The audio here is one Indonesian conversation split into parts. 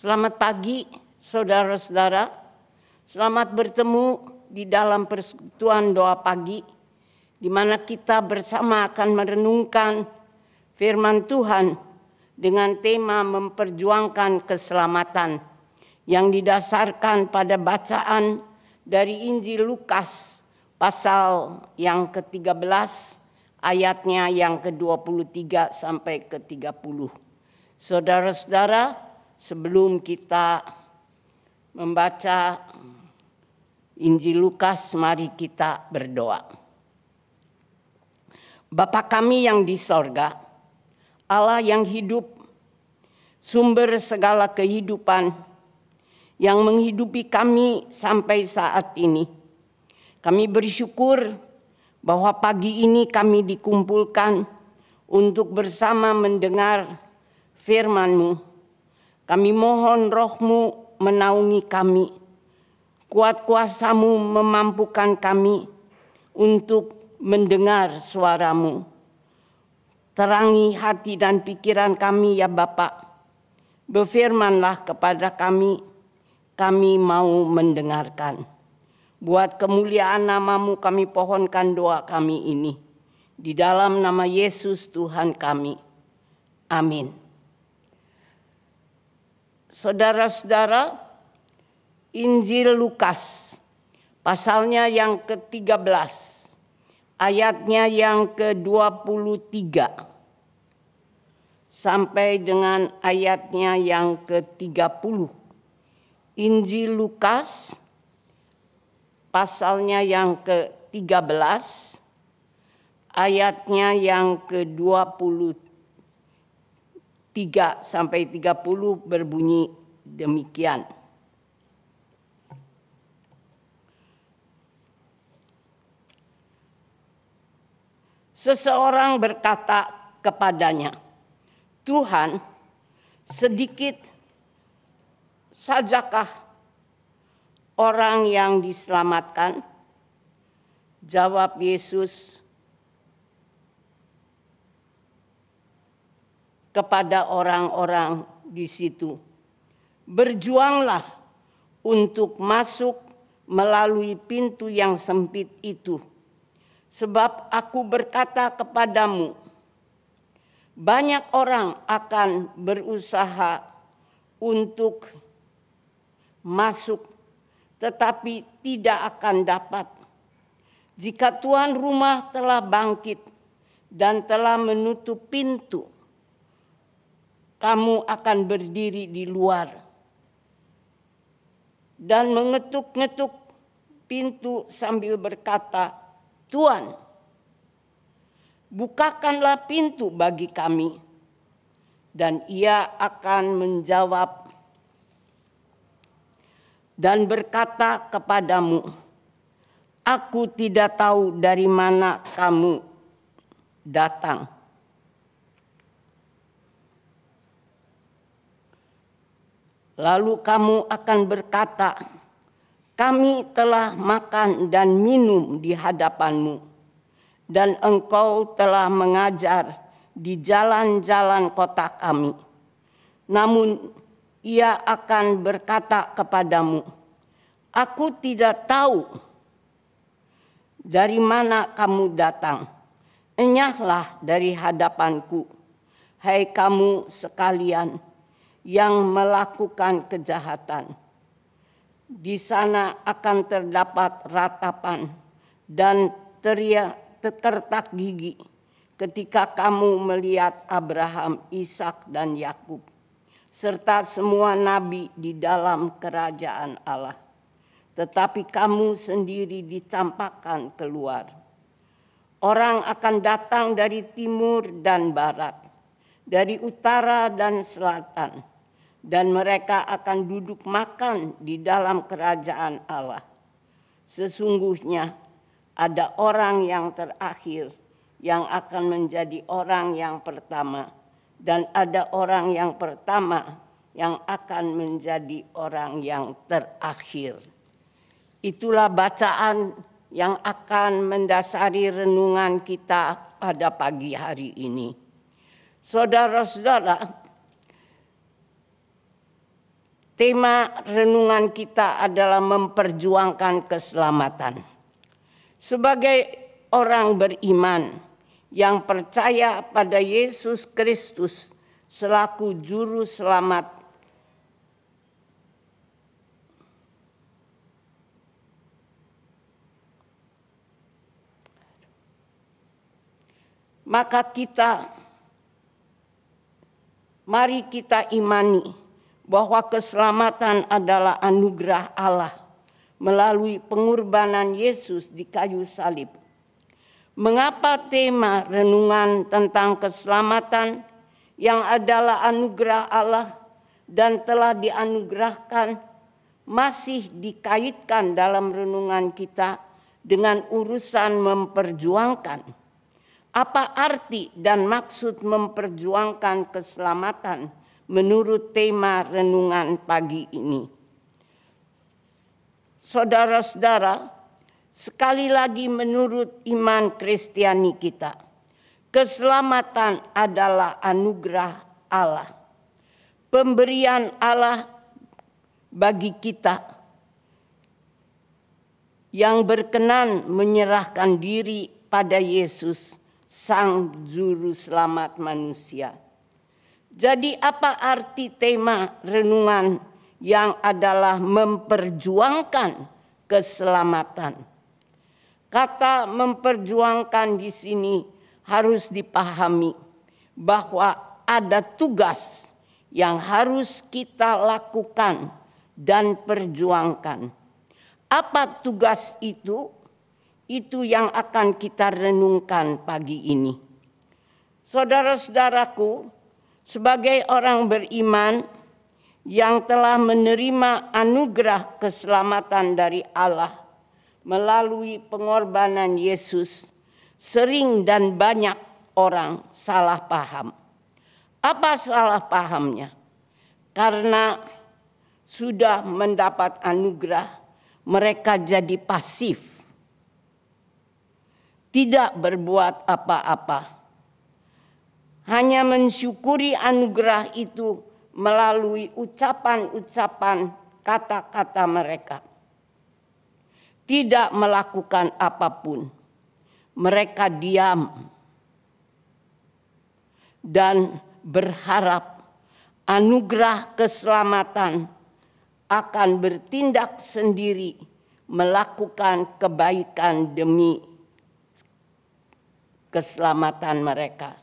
Selamat pagi, saudara-saudara. Selamat bertemu di dalam persekutuan doa pagi, di mana kita bersama akan merenungkan firman Tuhan dengan tema memperjuangkan keselamatan yang didasarkan pada bacaan dari Injil Lukas pasal yang ke-13 ayatnya yang ke-23 sampai ke-30. Saudara-saudara, sebelum kita membaca Injil Lukas, mari kita berdoa. Bapa kami yang di sorga, Allah yang hidup, sumber segala kehidupan, yang menghidupi kami sampai saat ini. Kami bersyukur bahwa pagi ini kami dikumpulkan untuk bersama mendengar firman-Mu kami mohon rohmu menaungi kami. Kuat kuasamu memampukan kami untuk mendengar suaramu. Terangi hati dan pikiran kami ya Bapak. Berfirmanlah kepada kami, kami mau mendengarkan. Buat kemuliaan namamu kami pohonkan doa kami ini. Di dalam nama Yesus Tuhan kami. Amin. Saudara-saudara, Injil Lukas pasalnya yang ke-13 ayatnya yang ke-23 sampai dengan ayatnya yang ke-30. Injil Lukas pasalnya yang ke-13 ayatnya yang ke-23 3 sampai 30 berbunyi demikian. Seseorang berkata kepadanya, "Tuhan, sedikit sajakah orang yang diselamatkan?" Jawab Yesus, kepada orang-orang di situ. Berjuanglah untuk masuk melalui pintu yang sempit itu. Sebab aku berkata kepadamu, banyak orang akan berusaha untuk masuk tetapi tidak akan dapat. Jika tuan rumah telah bangkit dan telah menutup pintu, kamu akan berdiri di luar dan mengetuk-ngetuk pintu sambil berkata, "Tuan, bukakanlah pintu bagi kami." Dan ia akan menjawab dan berkata kepadamu, "Aku tidak tahu dari mana kamu datang." Lalu kamu akan berkata, kami telah makan dan minum di hadapanmu. Dan engkau telah mengajar di jalan-jalan kota kami. Namun ia akan berkata kepadamu, Aku tidak tahu dari mana kamu datang. Enyahlah dari hadapanku, hai kamu sekalian yang melakukan kejahatan. Di sana akan terdapat ratapan dan teriak tertak gigi ketika kamu melihat Abraham, Ishak dan Yakub serta semua nabi di dalam kerajaan Allah. Tetapi kamu sendiri dicampakkan keluar. Orang akan datang dari timur dan barat, dari utara dan selatan dan mereka akan duduk makan di dalam kerajaan Allah. Sesungguhnya ada orang yang terakhir yang akan menjadi orang yang pertama dan ada orang yang pertama yang akan menjadi orang yang terakhir. Itulah bacaan yang akan mendasari renungan kita pada pagi hari ini. Saudara-saudara, Tema renungan kita adalah memperjuangkan keselamatan. Sebagai orang beriman yang percaya pada Yesus Kristus selaku juru selamat maka kita mari kita imani bahwa keselamatan adalah anugerah Allah melalui pengorbanan Yesus di kayu salib. Mengapa tema renungan tentang keselamatan yang adalah anugerah Allah dan telah dianugerahkan masih dikaitkan dalam renungan kita dengan urusan memperjuangkan. Apa arti dan maksud memperjuangkan keselamatan? menurut tema renungan pagi ini. Saudara-saudara, sekali lagi menurut iman Kristiani kita, keselamatan adalah anugerah Allah. Pemberian Allah bagi kita yang berkenan menyerahkan diri pada Yesus, Sang Juru Selamat manusia. Jadi apa arti tema renungan yang adalah memperjuangkan keselamatan? Kata memperjuangkan di sini harus dipahami bahwa ada tugas yang harus kita lakukan dan perjuangkan. Apa tugas itu? Itu yang akan kita renungkan pagi ini. Saudara-saudaraku, sebagai orang beriman yang telah menerima anugerah keselamatan dari Allah melalui pengorbanan Yesus, sering dan banyak orang salah paham. Apa salah pahamnya? Karena sudah mendapat anugerah, mereka jadi pasif, tidak berbuat apa-apa hanya mensyukuri anugerah itu melalui ucapan-ucapan kata-kata mereka. Tidak melakukan apapun. Mereka diam dan berharap anugerah keselamatan akan bertindak sendiri melakukan kebaikan demi keselamatan mereka.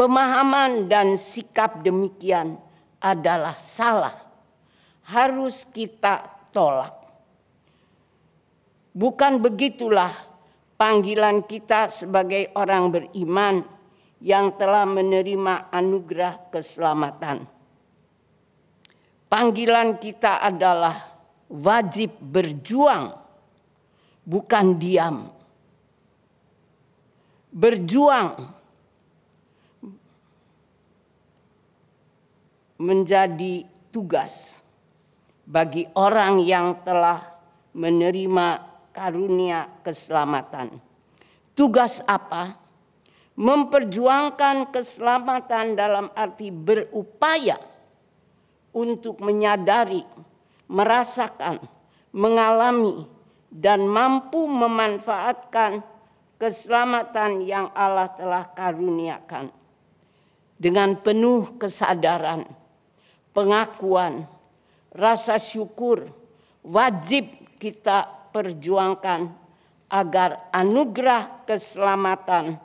Pemahaman dan sikap demikian adalah salah. Harus kita tolak. Bukan begitulah panggilan kita sebagai orang beriman yang telah menerima anugerah keselamatan. Panggilan kita adalah wajib berjuang, bukan diam. Berjuang menjadi tugas bagi orang yang telah menerima karunia keselamatan. Tugas apa? Memperjuangkan keselamatan dalam arti berupaya untuk menyadari, merasakan, mengalami, dan mampu memanfaatkan keselamatan yang Allah telah karuniakan dengan penuh kesadaran pengakuan, rasa syukur wajib kita perjuangkan agar anugerah keselamatan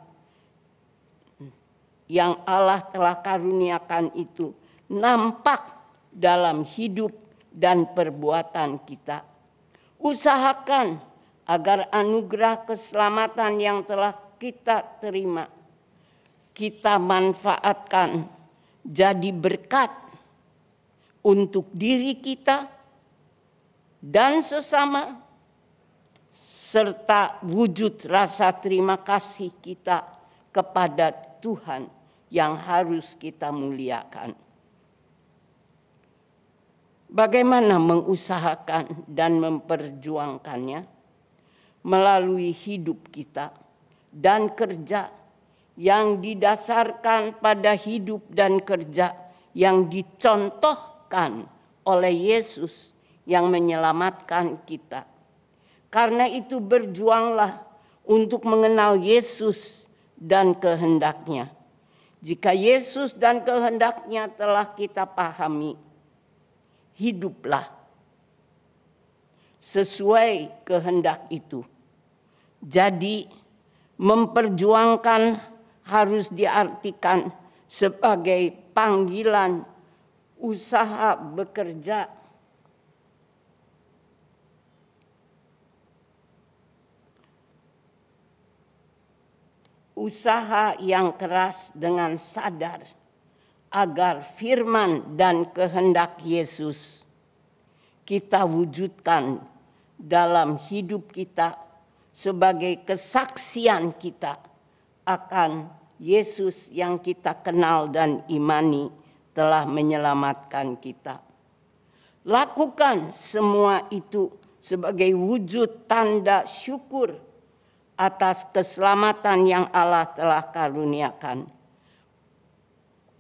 yang Allah telah karuniakan itu nampak dalam hidup dan perbuatan kita. Usahakan agar anugerah keselamatan yang telah kita terima kita manfaatkan jadi berkat untuk diri kita dan sesama serta wujud rasa terima kasih kita kepada Tuhan yang harus kita muliakan. Bagaimana mengusahakan dan memperjuangkannya melalui hidup kita dan kerja yang didasarkan pada hidup dan kerja yang dicontoh diuapkan oleh Yesus yang menyelamatkan kita. Karena itu berjuanglah untuk mengenal Yesus dan kehendaknya. Jika Yesus dan kehendaknya telah kita pahami, hiduplah sesuai kehendak itu. Jadi, memperjuangkan harus diartikan sebagai panggilan usaha bekerja. Usaha yang keras dengan sadar agar firman dan kehendak Yesus kita wujudkan dalam hidup kita sebagai kesaksian kita akan Yesus yang kita kenal dan imani telah menyelamatkan kita. Lakukan semua itu sebagai wujud tanda syukur atas keselamatan yang Allah telah karuniakan.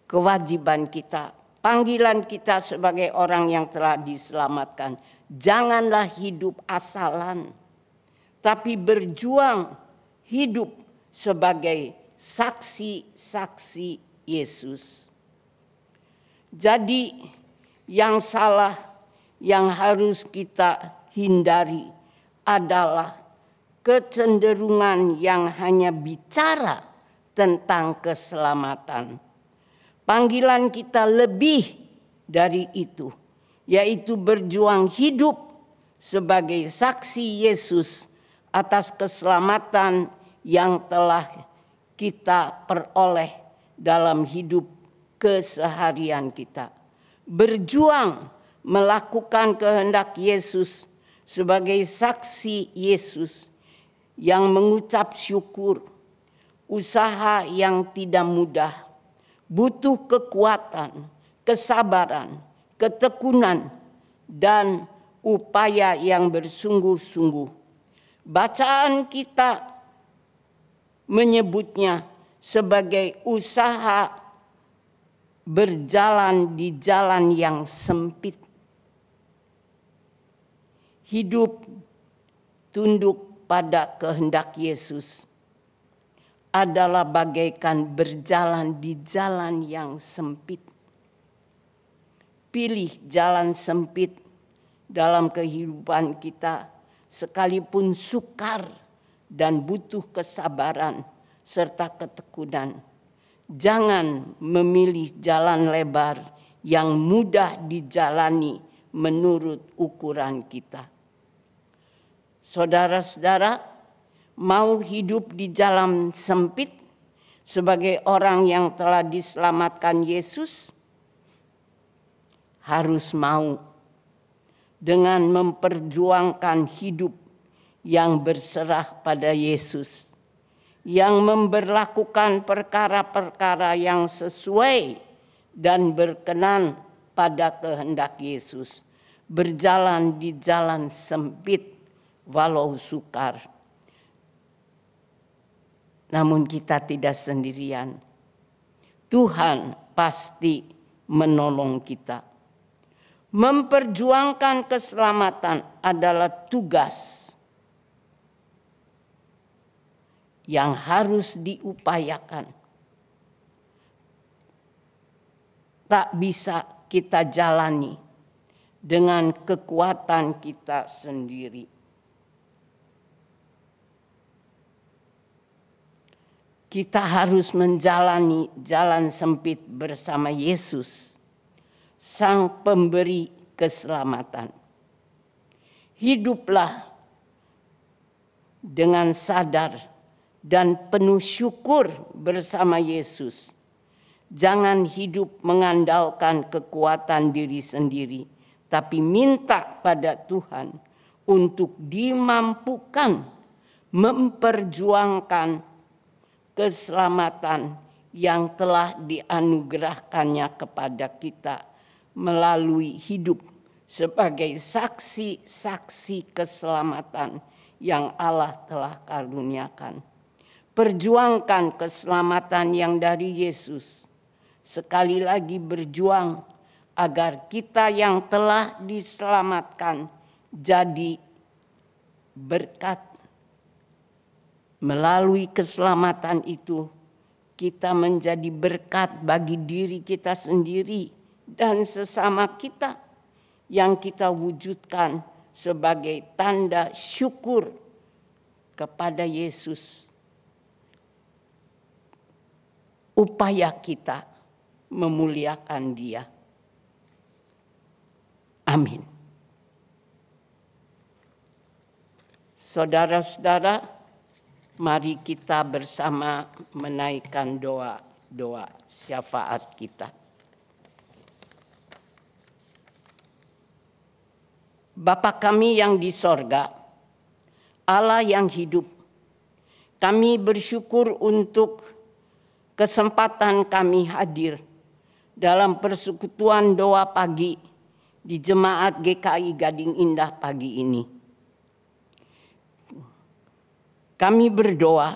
Kewajiban kita, panggilan kita sebagai orang yang telah diselamatkan. Janganlah hidup asalan, tapi berjuang hidup sebagai saksi-saksi Yesus. Jadi yang salah yang harus kita hindari adalah kecenderungan yang hanya bicara tentang keselamatan. Panggilan kita lebih dari itu, yaitu berjuang hidup sebagai saksi Yesus atas keselamatan yang telah kita peroleh dalam hidup keseharian kita. Berjuang melakukan kehendak Yesus sebagai saksi Yesus yang mengucap syukur, usaha yang tidak mudah, butuh kekuatan, kesabaran, ketekunan, dan upaya yang bersungguh-sungguh. Bacaan kita menyebutnya sebagai usaha berjalan di jalan yang sempit. Hidup tunduk pada kehendak Yesus adalah bagaikan berjalan di jalan yang sempit. Pilih jalan sempit dalam kehidupan kita sekalipun sukar dan butuh kesabaran serta ketekunan Jangan memilih jalan lebar yang mudah dijalani menurut ukuran kita. Saudara-saudara, mau hidup di jalan sempit sebagai orang yang telah diselamatkan Yesus, harus mau dengan memperjuangkan hidup yang berserah pada Yesus yang memberlakukan perkara-perkara yang sesuai dan berkenan pada kehendak Yesus, berjalan di jalan sempit walau sukar. Namun kita tidak sendirian. Tuhan pasti menolong kita. Memperjuangkan keselamatan adalah tugas yang harus diupayakan. Tak bisa kita jalani dengan kekuatan kita sendiri. Kita harus menjalani jalan sempit bersama Yesus, Sang Pemberi keselamatan. Hiduplah dengan sadar dan penuh syukur bersama Yesus. Jangan hidup mengandalkan kekuatan diri sendiri, tapi minta pada Tuhan untuk dimampukan memperjuangkan keselamatan yang telah dianugerahkannya kepada kita melalui hidup sebagai saksi-saksi keselamatan yang Allah telah karuniakan Perjuangkan keselamatan yang dari Yesus. Sekali lagi berjuang agar kita yang telah diselamatkan jadi berkat. Melalui keselamatan itu kita menjadi berkat bagi diri kita sendiri dan sesama kita yang kita wujudkan sebagai tanda syukur kepada Yesus upaya kita memuliakan Dia. Amin. Saudara-saudara, mari kita bersama menaikkan doa-doa syafaat kita. Bapa kami yang di sorga, Allah yang hidup, kami bersyukur untuk kesempatan kami hadir dalam persekutuan doa pagi di Jemaat GKI Gading Indah pagi ini. Kami berdoa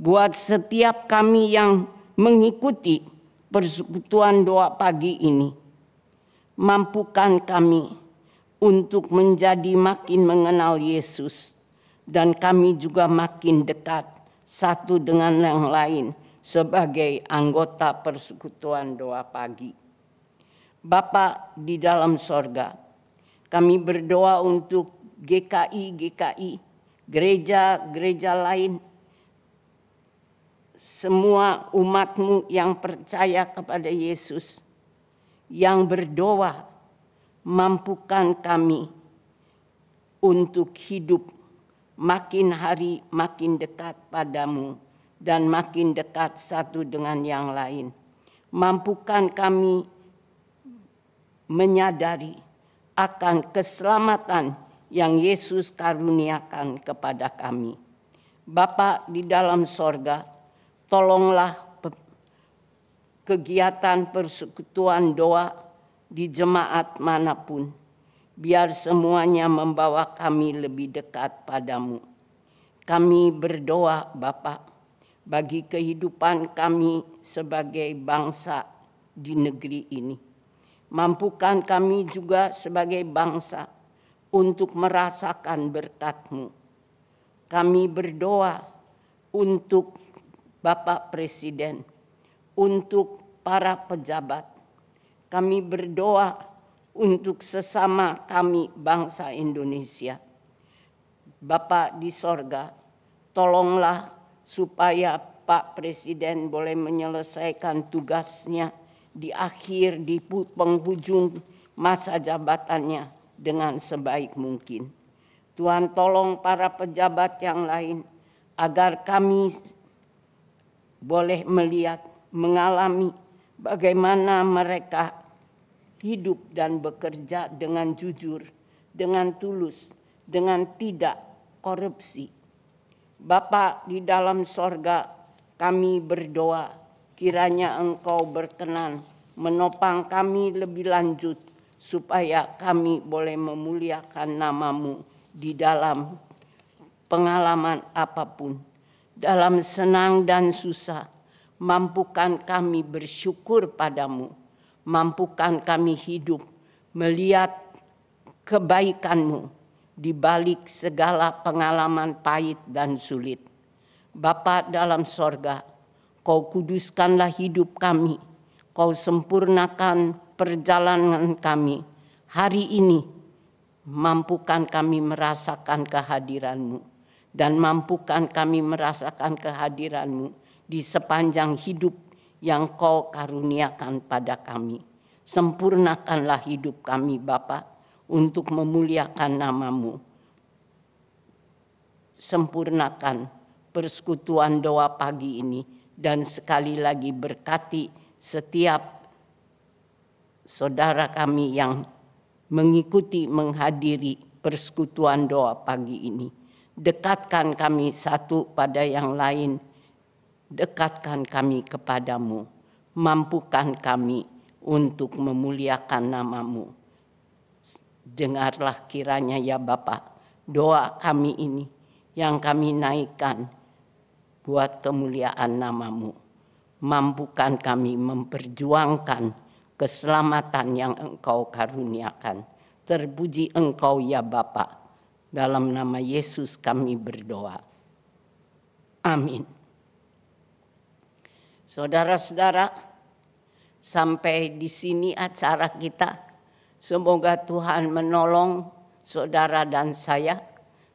buat setiap kami yang mengikuti persekutuan doa pagi ini. Mampukan kami untuk menjadi makin mengenal Yesus dan kami juga makin dekat satu dengan yang lain sebagai anggota persekutuan doa pagi. Bapak di dalam sorga, kami berdoa untuk GKI-GKI, gereja-gereja lain, semua umatmu yang percaya kepada Yesus, yang berdoa, mampukan kami untuk hidup makin hari makin dekat padamu dan makin dekat satu dengan yang lain. Mampukan kami menyadari akan keselamatan yang Yesus karuniakan kepada kami. Bapa di dalam sorga, tolonglah kegiatan persekutuan doa di jemaat manapun. Biar semuanya membawa kami lebih dekat padamu. Kami berdoa Bapak bagi kehidupan kami sebagai bangsa di negeri ini. Mampukan kami juga sebagai bangsa untuk merasakan berkat-Mu. Kami berdoa untuk Bapak Presiden, untuk para pejabat. Kami berdoa untuk sesama kami bangsa Indonesia. Bapak di sorga, tolonglah supaya Pak Presiden boleh menyelesaikan tugasnya di akhir di penghujung masa jabatannya dengan sebaik mungkin. Tuhan tolong para pejabat yang lain agar kami boleh melihat, mengalami bagaimana mereka hidup dan bekerja dengan jujur, dengan tulus, dengan tidak korupsi Bapa di dalam sorga, kami berdoa kiranya engkau berkenan menopang kami lebih lanjut supaya kami boleh memuliakan namamu di dalam pengalaman apapun. Dalam senang dan susah, mampukan kami bersyukur padamu. Mampukan kami hidup melihat kebaikanmu di balik segala pengalaman pahit dan sulit. Bapa dalam sorga, kau kuduskanlah hidup kami, kau sempurnakan perjalanan kami. Hari ini mampukan kami merasakan kehadiranmu dan mampukan kami merasakan kehadiranmu di sepanjang hidup yang kau karuniakan pada kami. Sempurnakanlah hidup kami Bapak untuk memuliakan namamu. Sempurnakan persekutuan doa pagi ini dan sekali lagi berkati setiap saudara kami yang mengikuti menghadiri persekutuan doa pagi ini. Dekatkan kami satu pada yang lain, dekatkan kami kepadamu, mampukan kami untuk memuliakan namamu Dengarlah kiranya ya Bapak doa kami ini yang kami naikkan buat kemuliaan namamu. Mampukan kami memperjuangkan keselamatan yang engkau karuniakan. Terpuji engkau ya Bapa. Dalam nama Yesus kami berdoa. Amin. Saudara-saudara, sampai di sini acara kita Semoga Tuhan menolong saudara dan saya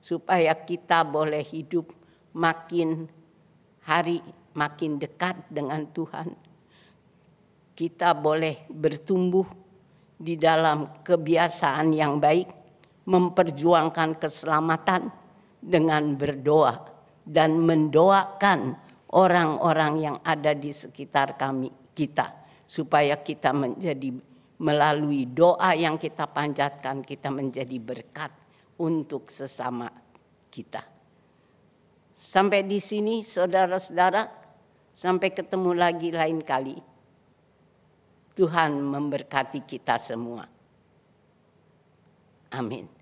supaya kita boleh hidup makin hari makin dekat dengan Tuhan. Kita boleh bertumbuh di dalam kebiasaan yang baik, memperjuangkan keselamatan dengan berdoa dan mendoakan orang-orang yang ada di sekitar kami kita supaya kita menjadi melalui doa yang kita panjatkan kita menjadi berkat untuk sesama kita. Sampai di sini saudara-saudara, sampai ketemu lagi lain kali. Tuhan memberkati kita semua. Amin.